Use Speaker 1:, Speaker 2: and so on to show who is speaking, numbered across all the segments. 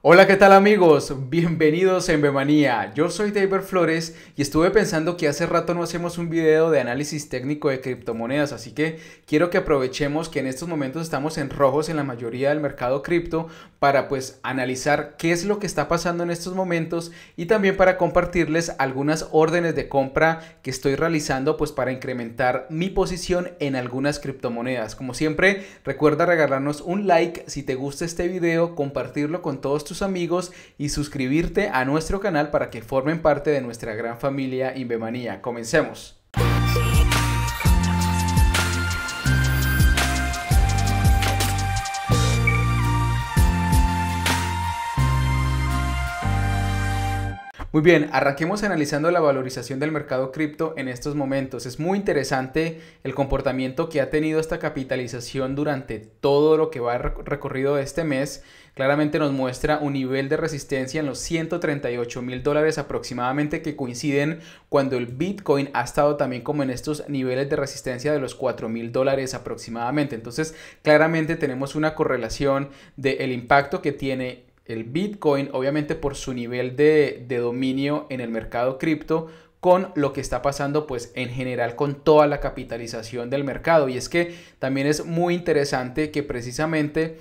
Speaker 1: Hola, ¿qué tal amigos? Bienvenidos en Bemanía. Yo soy David Flores y estuve pensando que hace rato no hacemos un video de análisis técnico de criptomonedas, así que quiero que aprovechemos que en estos momentos estamos en rojos en la mayoría del mercado cripto para pues analizar qué es lo que está pasando en estos momentos y también para compartirles algunas órdenes de compra que estoy realizando pues para incrementar mi posición en algunas criptomonedas. Como siempre, recuerda regalarnos un like si te gusta este video, compartirlo con todos tus amigos y suscribirte a nuestro canal para que formen parte de nuestra gran familia Inbemanía. Comencemos. Muy bien, arranquemos analizando la valorización del mercado cripto en estos momentos. Es muy interesante el comportamiento que ha tenido esta capitalización durante todo lo que va recorrido este mes. Claramente nos muestra un nivel de resistencia en los 138 mil dólares aproximadamente que coinciden cuando el Bitcoin ha estado también como en estos niveles de resistencia de los 4 mil dólares aproximadamente. Entonces, claramente tenemos una correlación del impacto que tiene el Bitcoin, obviamente por su nivel de, dominio en el mercado cripto, con lo que está pasando pues en general con toda la capitalización del mercado. Y es que también es muy interesante que precisamente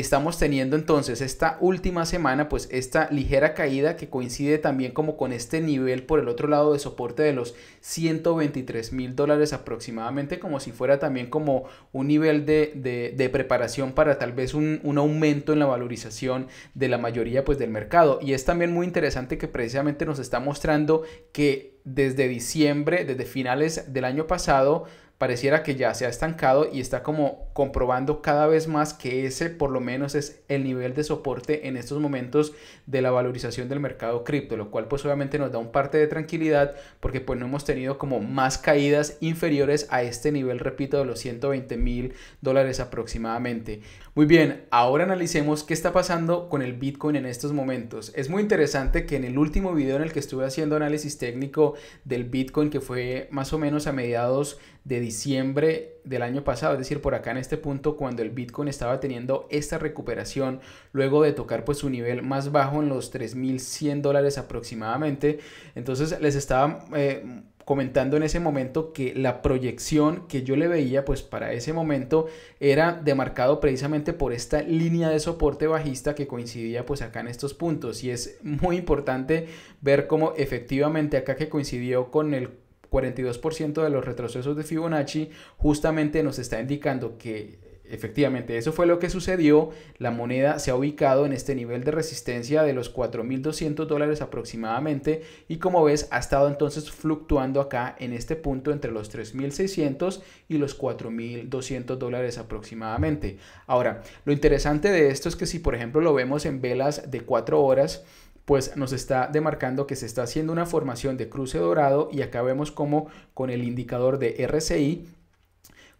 Speaker 1: estamos teniendo entonces esta última semana, pues esta ligera caída que coincide también como con este nivel por el otro lado de soporte de los 123 mil dólares aproximadamente, como si fuera también como un nivel de, preparación para tal vez un, un, aumento en la valorización de la mayoría pues del mercado. Y es también muy interesante que precisamente nos está mostrando que desde diciembre, desde finales del año pasado, pareciera que ya se ha estancado y está como comprobando cada vez más que ese por lo menos es el nivel de soporte en estos momentos de la valorización del mercado cripto, lo cual pues obviamente nos da un parte de tranquilidad porque pues no hemos tenido como más caídas inferiores a este nivel, repito, de los 120 mil dólares aproximadamente. Muy bien, ahora analicemos qué está pasando con el Bitcoin en estos momentos. Es muy interesante que en el último video en el que estuve haciendo análisis técnico del Bitcoin, que fue más o menos a mediados de diciembre del año pasado, es decir, por acá en este punto cuando el Bitcoin estaba teniendo esta recuperación luego de tocar pues su nivel más bajo en los 3.100 dólares aproximadamente. Entonces les estaba eh, comentando en ese momento que la proyección que yo le veía pues para ese momento era demarcado precisamente por esta línea de soporte bajista que coincidía pues acá en estos puntos y es muy importante ver cómo efectivamente acá que coincidió con el 42% de los retrocesos de Fibonacci justamente nos está indicando que efectivamente eso fue lo que sucedió. La moneda se ha ubicado en este nivel de resistencia de los 4.200 dólares aproximadamente y como ves ha estado entonces fluctuando acá en este punto entre los 3.600 y los 4.200 dólares aproximadamente. Ahora, lo interesante de esto es que si por ejemplo lo vemos en velas de 4 horas, pues nos está demarcando que se está haciendo una formación de cruce dorado y acá vemos como con el indicador de RCI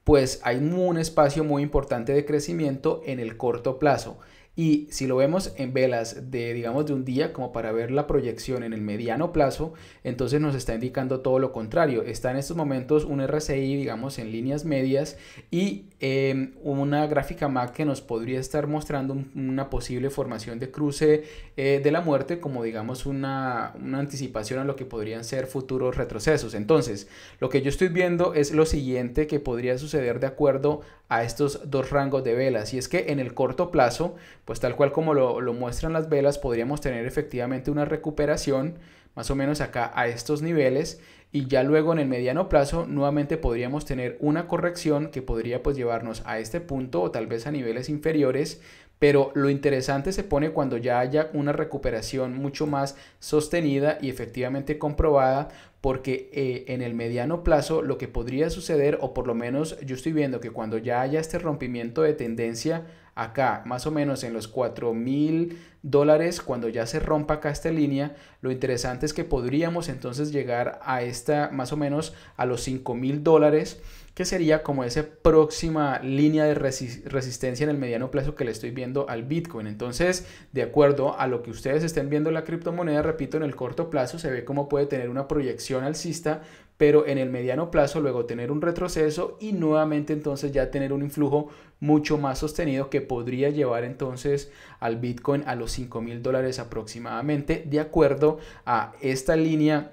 Speaker 1: pues hay un espacio muy importante de crecimiento en el corto plazo. Y si lo vemos en velas de, digamos, de un día, como para ver la proyección en el mediano plazo, entonces nos está indicando todo lo contrario. Está en estos momentos un RCI, digamos, en líneas medias y Em, una gráfica MAC que nos podría estar mostrando una posible formación de cruce eh, de la muerte como digamos una, anticipación a lo que podrían ser futuros retrocesos. Entonces, lo que yo estoy viendo es lo siguiente que podría suceder de acuerdo a estos dos rangos de velas y es que en el corto plazo, pues tal cual como lo, lo muestran las velas, podríamos tener efectivamente una recuperación más o menos acá a estos niveles y ya luego en el mediano plazo nuevamente podríamos tener una corrección que podría pues llevarnos a este punto o tal vez a niveles inferiores pero lo interesante se pone cuando ya haya una recuperación mucho más sostenida y efectivamente comprobada, porque eh, en el mediano plazo lo que podría suceder, o por lo menos yo estoy viendo que cuando ya haya este rompimiento de tendencia acá, más o menos en los 4 mil dólares, cuando ya se rompa acá esta línea, lo interesante es que podríamos entonces llegar a esta, más o menos a los 5 mil dólares que sería como esa próxima línea de resistencia en el mediano plazo que le estoy viendo al Bitcoin. Entonces, de acuerdo a lo que ustedes estén viendo la criptomoneda, repito, en el corto plazo se ve cómo puede tener una proyección alcista, pero en el mediano plazo luego tener un retroceso y nuevamente entonces ya tener un influjo mucho más sostenido que podría llevar entonces al Bitcoin a los 5 mil dólares aproximadamente, de acuerdo a esta línea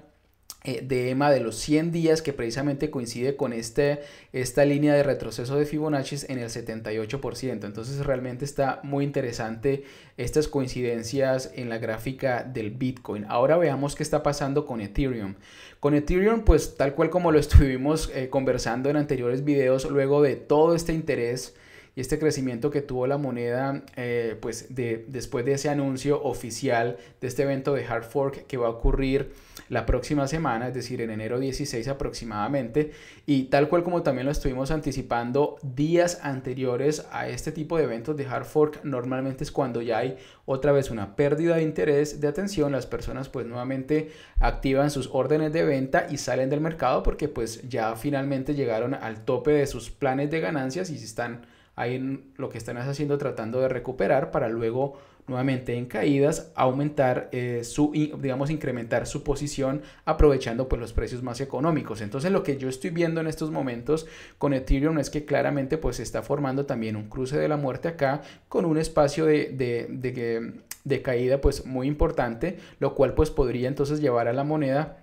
Speaker 1: eh, de EMA de los 100 días que precisamente coincide con este, esta línea de retroceso de Fibonacci en el 78%. Entonces realmente está muy interesante estas coincidencias en la gráfica del Bitcoin. Ahora veamos qué está pasando con Ethereum. Con Ethereum pues tal cual como lo estuvimos eh, conversando en anteriores videos, luego de todo este interés y este crecimiento que tuvo la moneda eh, pues de, después de ese anuncio oficial de este evento de Hard Fork que va a ocurrir la próxima semana, es decir, en enero 16 aproximadamente, y tal cual como también lo estuvimos anticipando días anteriores a este tipo de eventos de Hard Fork, normalmente es cuando ya hay otra vez una pérdida de interés, de atención, las personas pues nuevamente activan sus órdenes de venta y salen del mercado porque pues ya finalmente llegaron al tope de sus planes de ganancias y se están ahí lo que están haciendo tratando de recuperar para luego nuevamente en caídas aumentar eh, su digamos incrementar su posición aprovechando pues los precios más económicos entonces lo que yo estoy viendo en estos momentos con Ethereum es que claramente pues se está formando también un cruce de la muerte acá con un espacio de, de caída pues muy importante lo cual pues podría entonces llevar a la moneda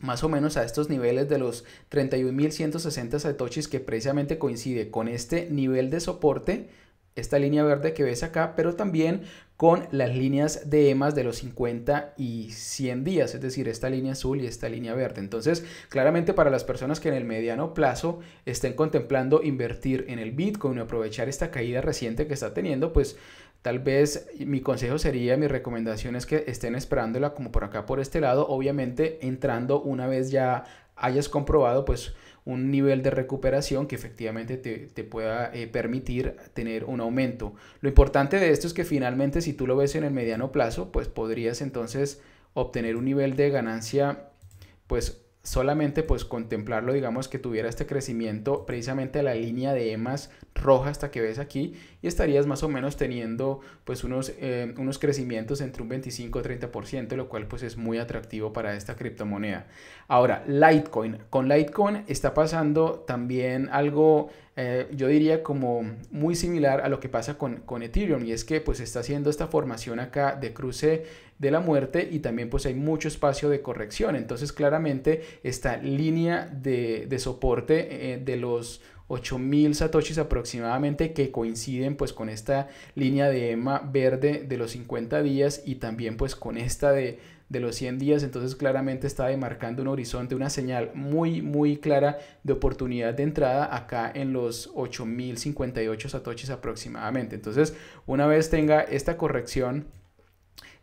Speaker 1: más o menos a estos niveles de los 31.160 satoshis que precisamente coincide con este nivel de soporte, esta línea verde que ves acá, pero también con las líneas de EMAS de los 50 y 100 días, es decir, esta línea azul y esta línea verde. Entonces, claramente para las personas que en el mediano plazo estén contemplando invertir en el Bitcoin y aprovechar esta caída reciente que está teniendo, pues Tal vez mi consejo sería, mi recomendación es que estén esperándola como por acá, por este lado. Obviamente entrando una vez ya hayas comprobado pues un nivel de recuperación que efectivamente te, pueda eh, permitir tener un aumento. Lo importante de esto es que finalmente si tú lo ves en el mediano plazo pues podrías entonces obtener un nivel de ganancia pues solamente pues contemplarlo, digamos que tuviera este crecimiento precisamente a la línea de emas roja hasta que ves aquí y estarías más o menos teniendo pues unos, eh, unos crecimientos entre un 25 y 30%, lo cual pues es muy atractivo para esta criptomoneda. Ahora, Litecoin. Con Litecoin está pasando también algo eh, yo diría como muy similar a lo que pasa con, Ethereum y es que pues está haciendo esta formación acá de cruce de la muerte y también pues hay mucho espacio de corrección. Entonces claramente esta línea de, soporte eh, de los 8000 satoshis aproximadamente que coinciden pues con esta línea de EMA verde de los 50 días y también pues con esta de de los 100 días, entonces claramente está demarcando un horizonte, una señal muy, muy clara de oportunidad de entrada acá en los 8.058 satoshis aproximadamente. Entonces, una vez tenga esta corrección,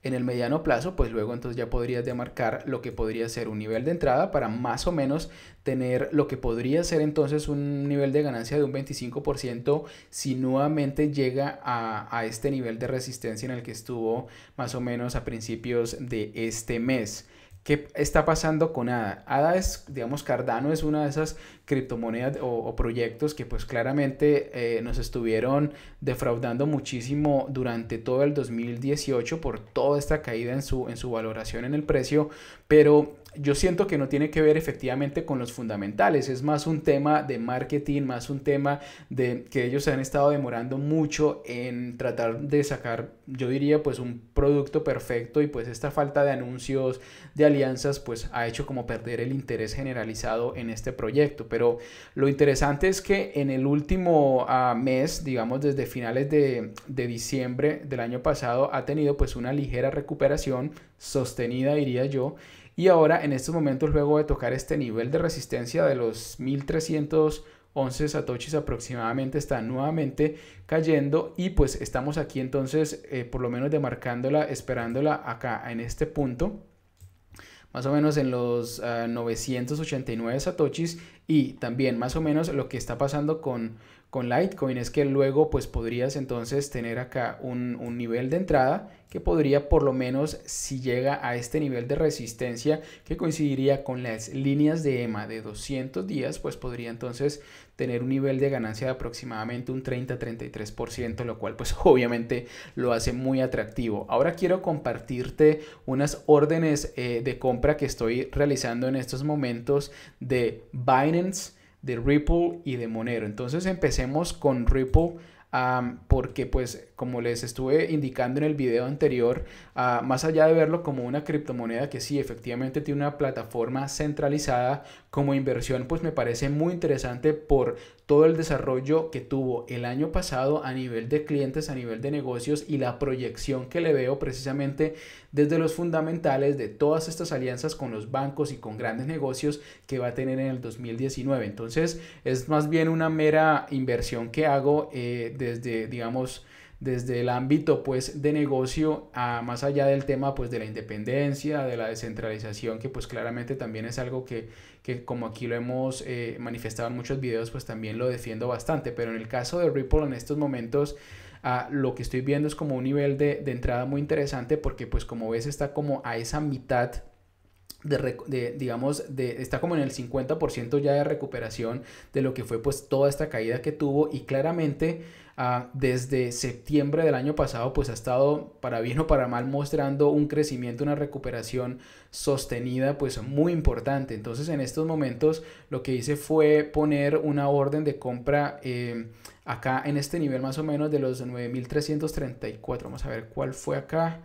Speaker 1: en el mediano plazo, pues luego entonces ya podrías demarcar lo que podría ser un nivel de entrada para más o menos tener lo que podría ser entonces un nivel de ganancia de un 25% si nuevamente llega a, a este nivel de resistencia en el que estuvo más o menos a principios de este mes. ¿Qué está pasando con ADA? ADA es, digamos, Cardano es una de esas criptomonedas o, proyectos que pues claramente eh, nos estuvieron defraudando muchísimo durante todo el 2018 por toda esta caída en su, en su valoración en el precio, pero yo siento que no tiene que ver efectivamente con los fundamentales, es más un tema de marketing, más un tema de que ellos se han estado demorando mucho en tratar de sacar, yo diría, pues un producto perfecto y pues esta falta de anuncios, de alianzas, pues ha hecho como perder el interés generalizado en este proyecto. Pero lo interesante es que en el último ah, mes, digamos desde finales de, de diciembre del año pasado, ha tenido pues una ligera recuperación sostenida, diría yo, y ahora, en estos momentos, luego de tocar este nivel de resistencia de los 1311 satoshis aproximadamente, está nuevamente cayendo y pues estamos aquí entonces, eh, por lo menos demarcándola, esperándola acá en este punto más o menos en los 989 ah, satoshis y también más o menos lo que está pasando con con Litecoin es que luego pues podrías entonces tener acá un, nivel de entrada que podría por lo menos si llega a este nivel de resistencia que coincidiría con las líneas de EMA de 200 días pues podría entonces tener un nivel de ganancia de aproximadamente un 30-33% lo cual pues obviamente lo hace muy atractivo ahora quiero compartirte unas órdenes eh, de compra que estoy realizando en estos momentos de Binance de Ripple y de Monero. Entonces empecemos con Ripple porque pues como les estuve indicando en el video anterior, ah, más allá de verlo como una criptomoneda que sí, efectivamente tiene una plataforma centralizada como inversión, pues me parece muy interesante por todo el desarrollo que tuvo el año pasado a nivel de clientes, a nivel de negocios y la proyección que le veo precisamente desde los fundamentales de todas estas alianzas con los bancos y con grandes negocios que va a tener en el 2019. Entonces es más bien una mera inversión que hago eh, desde, digamos, desde el ámbito pues de negocio a más allá del tema pues de la independencia, de la descentralización, que pues claramente también es algo que, que como aquí lo hemos eh, manifestado en muchos videos, pues también lo defiendo bastante, pero en el caso de Ripple en estos momentos... a lo que estoy viendo es como un nivel de, de entrada muy interesante porque pues como ves está como a esa mitad de, digamos, de, está como en el 50% ya de recuperación de lo que fue pues toda esta caída que tuvo y claramente ah, desde septiembre del año pasado pues ha estado para bien o para mal mostrando un crecimiento, una recuperación sostenida pues muy importante. Entonces en estos momentos lo que hice fue poner una orden de compra eh, acá en este nivel más o menos de los 9.334. Vamos a ver cuál fue acá.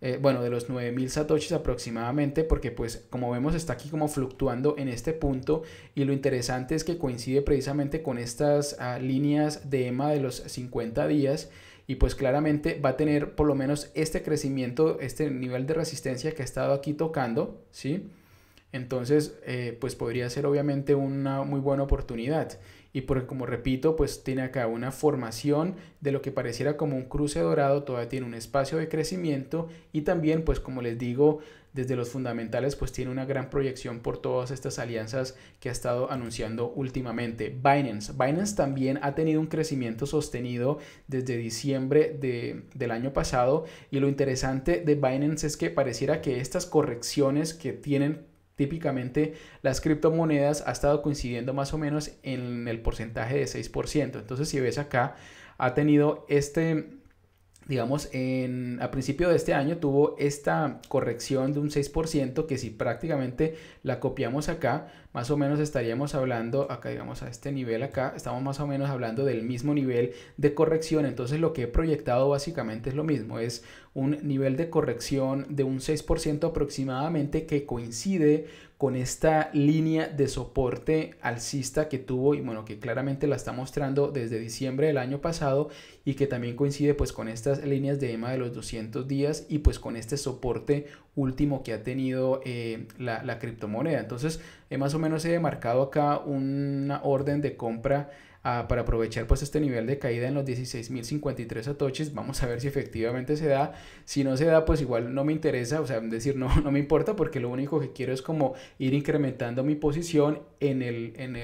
Speaker 1: Eh, bueno, de los 9000 satoshis aproximadamente, porque pues como vemos está aquí como fluctuando en este punto y lo interesante es que coincide precisamente con estas ah, líneas de EMA de los 50 días y pues claramente va a tener por lo menos este crecimiento, este nivel de resistencia que ha estado aquí tocando, ¿sí? Entonces, eh, pues podría ser obviamente una muy buena oportunidad y porque como repito, pues tiene acá una formación de lo que pareciera como un cruce dorado, todavía tiene un espacio de crecimiento y también pues como les digo, desde los fundamentales pues tiene una gran proyección por todas estas alianzas que ha estado anunciando últimamente. Binance, Binance también ha tenido un crecimiento sostenido desde diciembre del año pasado y lo interesante de Binance es que pareciera que estas correcciones que tienen típicamente las criptomonedas ha estado coincidiendo más o menos en el porcentaje de 6%. Entonces, si ves acá, ha tenido este, digamos, en, a principio de este año tuvo esta corrección de un 6%, que si prácticamente la copiamos acá, más o menos estaríamos hablando, acá digamos a este nivel acá, estamos más o menos hablando del mismo nivel de corrección, entonces lo que he proyectado básicamente es lo mismo, es un nivel de corrección de un 6% aproximadamente que coincide con esta línea de soporte alcista que tuvo y bueno que claramente la está mostrando desde diciembre del año pasado y que también coincide pues con estas líneas de EMA de los 200 días y pues con este soporte último que ha tenido eh, la, la criptomoneda entonces eh, más o menos he marcado acá una orden de compra ah, para aprovechar pues este nivel de caída en los 16.053 Atoches, Vamos a ver si efectivamente se da. Si no se da, pues igual no me interesa, o sea, decir no, no me importa porque lo único que quiero es como ir incrementando mi posición en el, en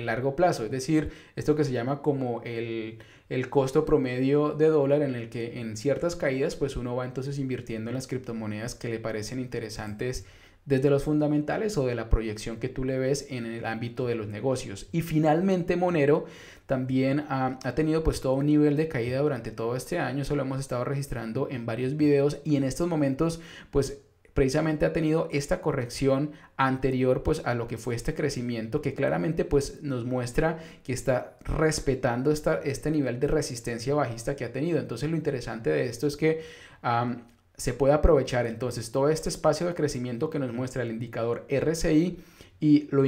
Speaker 1: el, largo plazo. Es decir, esto que se llama como el, el costo promedio de dólar en el que en ciertas caídas pues uno va entonces invirtiendo en las criptomonedas que le parecen interesantes desde los fundamentales o de la proyección que tú le ves en el ámbito de los negocios. Y finalmente Monero también ha, tenido pues todo un nivel de caída durante todo este año, eso lo hemos estado registrando en varios videos y en estos momentos pues precisamente ha tenido esta corrección anterior pues a lo que fue este crecimiento que claramente pues nos muestra que está respetando esta, este nivel de resistencia bajista que ha tenido entonces lo interesante de esto es que se puede aprovechar entonces todo este espacio de crecimiento que nos muestra el indicador RCI y, lo,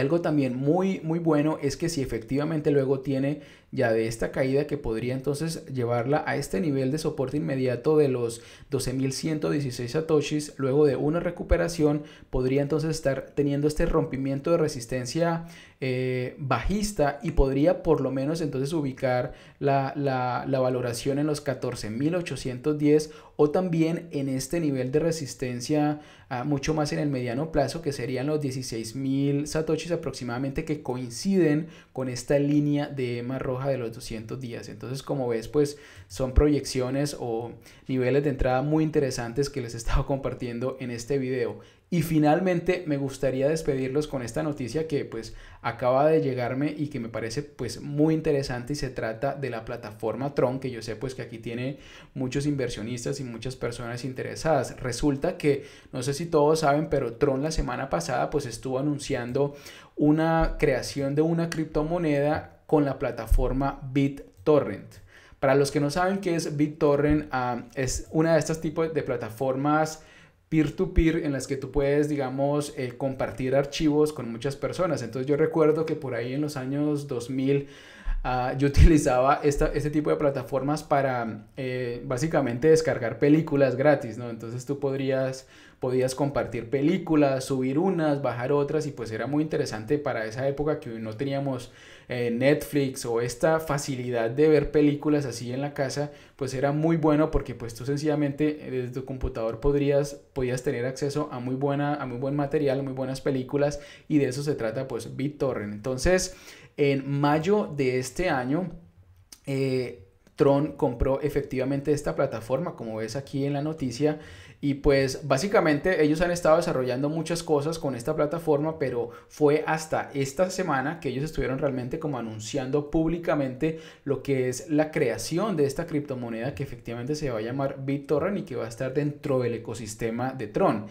Speaker 1: algo también muy, muy bueno es que si efectivamente luego tiene ya de esta caída que podría entonces llevarla a este nivel de soporte inmediato de los 12.116 satoshis, luego de una recuperación podría entonces estar teniendo este rompimiento de resistencia eh, bajista y podría por lo menos entonces ubicar la, valoración en los 14.810 o también en este nivel de resistencia ah, mucho más en el mediano plazo que serían los 16.000 satoshis aproximadamente que coinciden con esta línea de EMA roja de los 200 días. Entonces, como ves, pues son proyecciones o niveles de entrada muy interesantes que les he estado compartiendo en este video. Y finalmente me gustaría despedirlos con esta noticia que pues acaba de llegarme y que me parece pues muy interesante y se trata de la plataforma Tron que yo sé pues que aquí tiene muchos inversionistas y muchas personas interesadas. Resulta que no sé si todos saben pero Tron la semana pasada pues estuvo anunciando una creación de una criptomoneda con la plataforma BitTorrent. Para los que no saben qué es BitTorrent, ah, es una de estas tipos de plataformas peer-to-peer en las que tú puedes, digamos, eh, compartir archivos con muchas personas. Entonces yo recuerdo que por ahí en los años 2000 Ah, yo utilizaba este tipo de plataformas para eh, básicamente descargar películas gratis, ¿no? Entonces tú podrías, podías compartir películas, subir unas, bajar otras y pues era muy interesante para esa época que no teníamos eh, Netflix o esta facilidad de ver películas así en la casa, pues era muy bueno porque pues tú sencillamente eh, desde tu computador podrías, podías tener acceso a muy, buena, a muy buen material, muy buenas películas y de eso se trata pues BitTorrent. Entonces, en mayo de este año, eh, Tron compró efectivamente esta plataforma, como ves aquí en la noticia. Y pues básicamente ellos han estado desarrollando muchas cosas con esta plataforma, pero fue hasta esta semana que ellos estuvieron realmente como anunciando públicamente lo que es la creación de esta criptomoneda que efectivamente se va a llamar BitTorrent y que va a estar dentro del ecosistema de Tron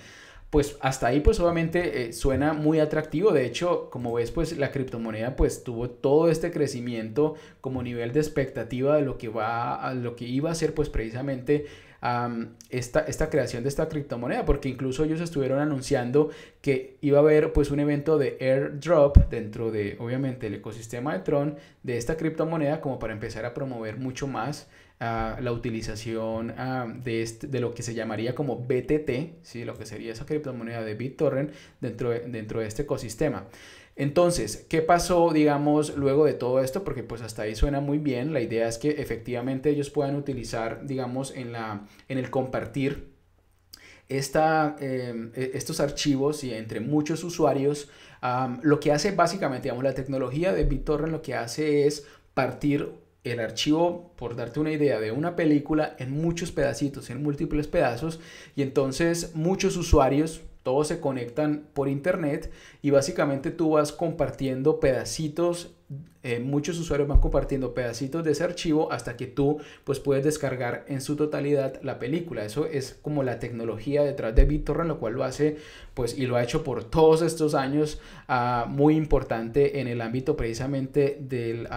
Speaker 1: pues hasta ahí pues obviamente eh, suena muy atractivo. De hecho, como ves pues la criptomoneda pues tuvo todo este crecimiento como nivel de expectativa de lo que va a lo que iba a ser pues precisamente esta, esta creación de esta criptomoneda porque incluso ellos estuvieron anunciando que iba a haber pues un evento de airdrop dentro de obviamente el ecosistema de Tron de esta criptomoneda como para empezar a promover mucho más la utilización ah, de, este, de lo que se llamaría como BTT, ¿sí? lo que sería esa criptomoneda de BitTorrent dentro de, dentro de este ecosistema. Entonces, ¿qué pasó, digamos, luego de todo esto? Porque pues hasta ahí suena muy bien. La idea es que efectivamente ellos puedan utilizar, digamos, en, la, en el compartir em, e, estos archivos y entre muchos usuarios. lo que hace básicamente, digamos, la tecnología de BitTorrent lo que hace es partir el archivo, por darte una idea, de una película en muchos pedacitos, en múltiples pedazos, y entonces muchos usuarios, todos se conectan por internet y básicamente tú vas compartiendo pedacitos, eh, muchos usuarios van compartiendo pedacitos de ese archivo hasta que tú pues puedes descargar en su totalidad la película. Eso es como la tecnología detrás de BitTorrent, lo cual lo hace pues y lo ha hecho por todos estos años ah, muy importante en el ámbito precisamente del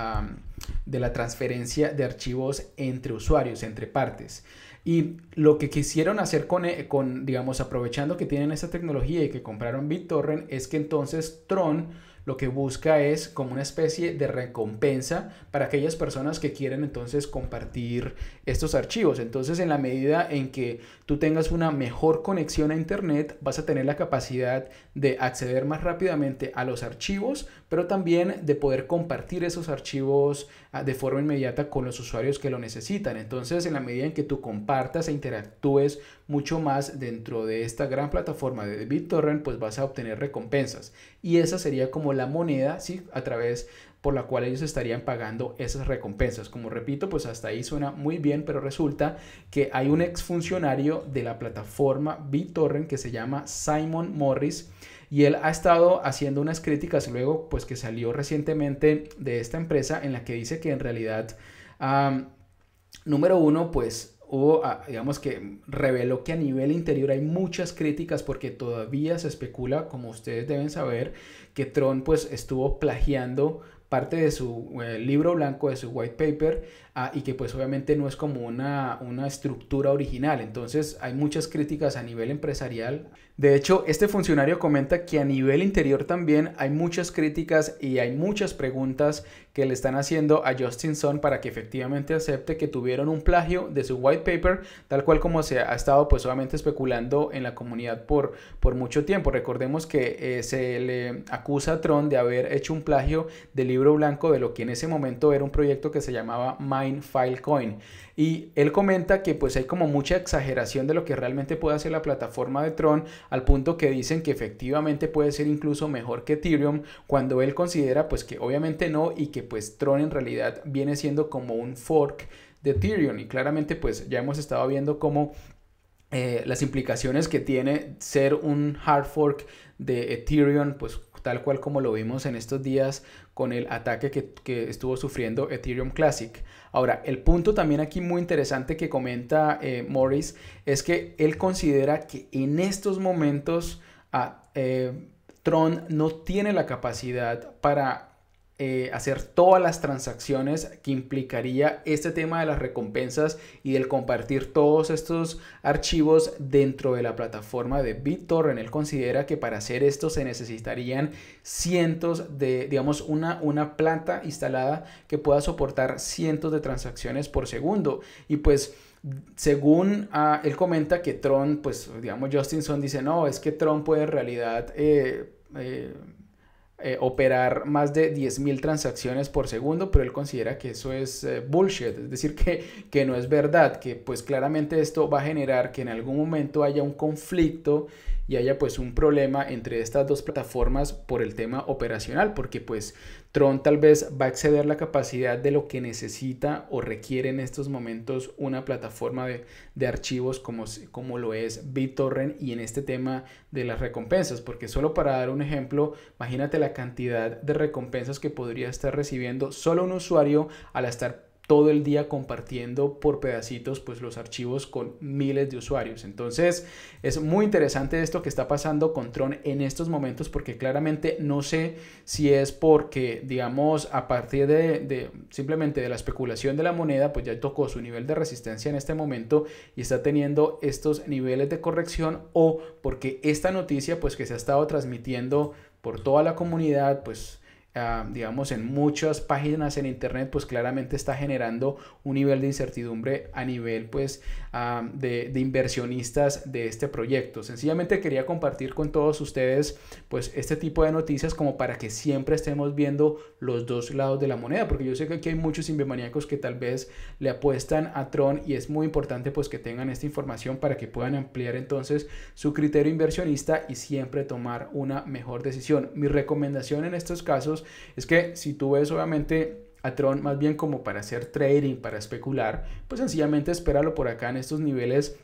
Speaker 1: de la transferencia de archivos entre usuarios, entre partes. Y lo que quisieron hacer con, eh, con digamos, aprovechando que tienen esta tecnología y que compraron BitTorrent, es que entonces Tron lo que busca es como una especie de recompensa para aquellas personas que quieren entonces compartir estos archivos. Entonces, en la medida en que tú tengas una mejor conexión a Internet, vas a tener la capacidad de acceder más rápidamente a los archivos pero también de poder compartir esos archivos ah, de forma inmediata con los usuarios que lo necesitan. Entonces, en la medida en que tú compartas e interactúes mucho más dentro de esta gran plataforma de BitTorrent, pues vas a obtener recompensas. Y esa sería como la moneda, ¿sí? A través por la cual ellos estarían pagando esas recompensas. Como repito, pues hasta ahí suena muy bien, pero resulta que hay un exfuncionario de la plataforma BitTorrent que se llama Simon Morris, y él ha estado haciendo unas críticas luego, pues que salió recientemente de esta empresa en la que dice que en realidad, número uno, pues hubo ah, digamos que reveló que a nivel interior hay muchas críticas porque todavía se especula, como ustedes deben saber, que Tron pues estuvo plagiando parte de su eh, libro blanco, de su white paper, Ah, y que pues obviamente no es como una, una estructura original. Entonces hay muchas críticas a nivel empresarial. De hecho, este funcionario comenta que a nivel interior también hay muchas críticas y hay muchas preguntas que le están haciendo a Justin Sun para que efectivamente acepte que tuvieron un plagio de su white paper, tal cual como se ha estado pues obviamente especulando en la comunidad por, por mucho tiempo. Recordemos que eh, se le acusa a Tron de haber hecho un plagio del libro blanco de lo que en ese momento era un proyecto que se llamaba My file Filecoin. Y él comenta que pues hay como mucha exageración de lo que realmente puede hacer la plataforma de Tron al punto que dicen que efectivamente puede ser incluso mejor que Ethereum cuando él considera pues que obviamente no y que pues Tron en realidad viene siendo como un fork de Ethereum y claramente pues ya hemos estado viendo cómo eh, las implicaciones que tiene ser un hard fork de Ethereum pues tal cual como lo vimos en estos días con el ataque que, estuvo sufriendo Ethereum Classic. Ahora, el punto también aquí muy interesante que comenta eh, Morris es que él considera que en estos momentos ah, eh, Tron no tiene la capacidad para eh, hacer todas las transacciones que implicaría este tema de las recompensas y del compartir todos estos archivos dentro de la plataforma de BitTorrent. Él considera que para hacer esto se necesitarían cientos de, digamos, una, una planta instalada que pueda soportar cientos de transacciones por segundo. Y pues según ah, él comenta que Tron, pues digamos Justinson dice, no, es que Tron puede en realidad... Eh, eh eh, operar más de 10.000 transacciones por segundo, pero él considera que eso es eh, bullshit, es decir, que, que no es verdad, que pues claramente esto va a generar que en algún momento haya un conflicto y haya pues un problema entre estas dos plataformas por el tema operacional, porque pues Tron tal vez va a exceder la capacidad de lo que necesita o requiere en estos momentos una plataforma de, archivos como, como lo es BitTorrent y en este tema de las recompensas, porque solo para dar un ejemplo, imagínate la cantidad de recompensas que podría estar recibiendo solo un usuario al estar todo el día compartiendo por pedacitos pues los archivos con miles de usuarios. Entonces es muy interesante esto que está pasando con Tron en estos momentos porque claramente no sé si es porque digamos a partir de, simplemente de la especulación de la moneda pues ya tocó su nivel de resistencia en este momento y está teniendo estos niveles de corrección o porque esta noticia pues que se ha estado transmitiendo por toda la comunidad pues Ah, digamos, en muchas páginas en internet, pues claramente está generando un nivel de incertidumbre a nivel, pues, ah, de, inversionistas de este proyecto. Sencillamente quería compartir con todos ustedes, pues, este tipo de noticias como para que siempre estemos viendo los dos lados de la moneda, porque yo sé que aquí hay muchos invermaníacos que tal vez le apuestan a Tron y es muy importante, pues, que tengan esta información para que puedan ampliar entonces su criterio inversionista y siempre tomar una mejor decisión. Mi recomendación en estos casos es que si tú ves obviamente a Tron más bien como para hacer trading, para especular, pues sencillamente espéralo por acá en estos niveles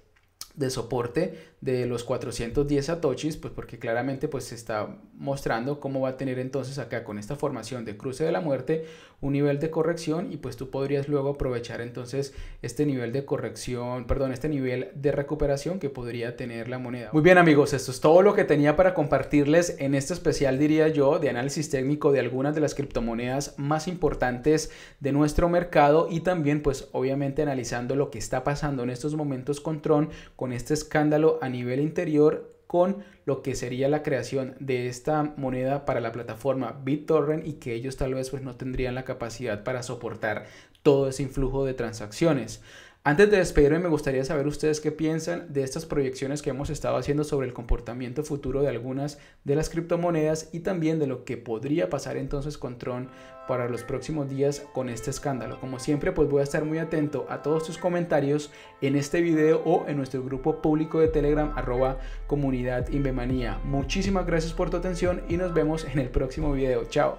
Speaker 1: de soporte de los 410 atochis pues porque claramente pues se está mostrando cómo va a tener entonces acá con esta formación de cruce de la muerte un nivel de corrección y pues tú podrías luego aprovechar entonces este nivel de corrección, perdón, este nivel de recuperación que podría tener la moneda. Muy bien amigos, esto es todo lo que tenía para compartirles en este especial diría yo de análisis técnico de algunas de las criptomonedas más importantes de nuestro mercado y también pues obviamente analizando lo que está pasando en estos momentos con Tron con este escándalo a nivel interior con lo que sería la creación de esta moneda para la plataforma BitTorrent y que ellos tal vez pues, no tendrían la capacidad para soportar todo ese influjo de transacciones. Antes de despedirme, me gustaría saber ustedes qué piensan de estas proyecciones que hemos estado haciendo sobre el comportamiento futuro de algunas de las criptomonedas y también de lo que podría pasar entonces con Tron para los próximos días con este escándalo. Como siempre, pues voy a estar muy atento a todos tus comentarios en este video o en nuestro grupo público de Telegram arroba comunidad Inbemanía. Muchísimas gracias por tu atención y nos vemos en el próximo video. Chao.